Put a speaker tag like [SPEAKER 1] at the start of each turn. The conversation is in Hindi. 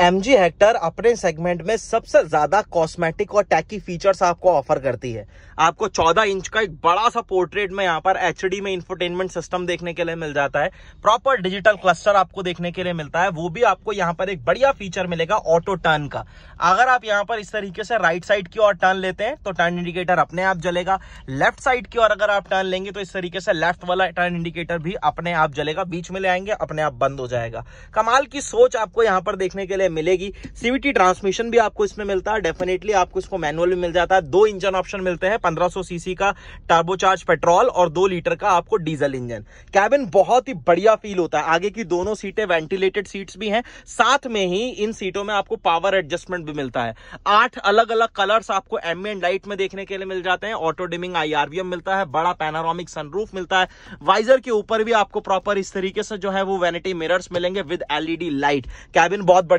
[SPEAKER 1] एम जी हेक्टर अपने सेगमेंट में सबसे ज्यादा कॉस्मेटिक और टैकी फीचर्स आपको ऑफर करती है आपको 14 इंच का एक बड़ा सा पोर्ट्रेट में यहाँ पर एच में इंफोटेनमेंट सिस्टम देखने के लिए मिल जाता है प्रॉपर डिजिटल क्लस्टर आपको देखने के लिए मिलता है वो भी आपको यहाँ पर एक बढ़िया फीचर मिलेगा ऑटो टर्न का अगर आप यहाँ पर इस तरीके से राइट साइड की ओर टर्न लेते हैं तो टर्न इंडिकेटर अपने आप जलेगा लेफ्ट साइड की ओर अगर आप टर्न लेंगे तो इस तरीके से लेफ्ट वाला टर्न इंडिकेटर भी अपने आप जलेगा बीच में ले आएंगे अपने आप बंद हो जाएगा कमाल की सोच आपको यहाँ पर देखने के लिए है मिलेगी सीवीटी ट्रांसमिशन भी आपको इसमें मिलता है डेफिनेटली आपको इसको मैनुअल भी मिल जाता है दो इंजन ऑप्शन मिलते हैं 1500 सीसी का टर्बोचार्ज पेट्रोल और दो लीटर का आपको डीजल इंजन कैबिन बहुत ही बढ़िया फील होता है आगे की दोनों सीटें वेंटिलेटेड सीट्स भी हैं साथ में ही इन सीटों में आपको पावर एडजस्टमेंट भी मिलता है आठ अलग अलग कलर्स आपको एम्बियन लाइट में देखने के लिए मिल जाते हैं ऑटो डिमिंग आईआरवीएम मिलता है बड़ा पेनारोमिक सनरूफ मिलता है वाइजर के ऊपर भी आपको प्रॉपर इस तरीके से जो है वो वेनिटी मिरर्स मिलेंगे विद एलईडी लाइट कैबिन बहुत बढ़िया